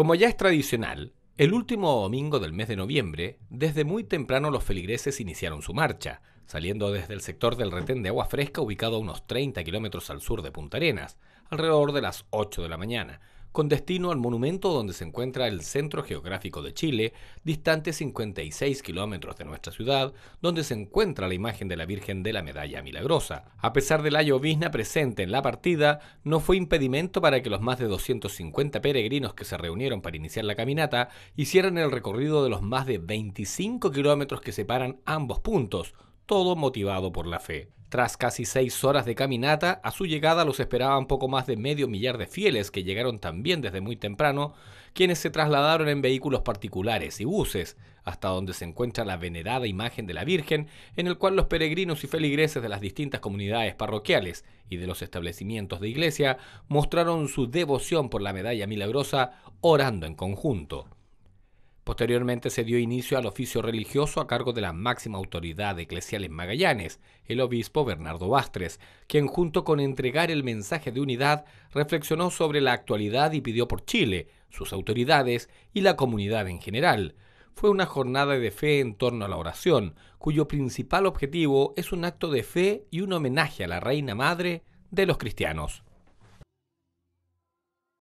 Como ya es tradicional, el último domingo del mes de noviembre, desde muy temprano los feligreses iniciaron su marcha, saliendo desde el sector del retén de agua fresca ubicado a unos 30 kilómetros al sur de Punta Arenas, alrededor de las 8 de la mañana, con destino al monumento donde se encuentra el centro geográfico de Chile, distante 56 kilómetros de nuestra ciudad, donde se encuentra la imagen de la Virgen de la Medalla Milagrosa. A pesar de la llovizna presente en la partida, no fue impedimento para que los más de 250 peregrinos que se reunieron para iniciar la caminata hicieran el recorrido de los más de 25 kilómetros que separan ambos puntos, todo motivado por la fe. Tras casi seis horas de caminata, a su llegada los esperaban poco más de medio millar de fieles que llegaron también desde muy temprano, quienes se trasladaron en vehículos particulares y buses, hasta donde se encuentra la venerada imagen de la Virgen, en el cual los peregrinos y feligreses de las distintas comunidades parroquiales y de los establecimientos de iglesia mostraron su devoción por la medalla milagrosa orando en conjunto. Posteriormente se dio inicio al oficio religioso a cargo de la máxima autoridad eclesial en Magallanes, el obispo Bernardo Bastres, quien junto con entregar el mensaje de unidad reflexionó sobre la actualidad y pidió por Chile, sus autoridades y la comunidad en general. Fue una jornada de fe en torno a la oración, cuyo principal objetivo es un acto de fe y un homenaje a la Reina Madre de los cristianos.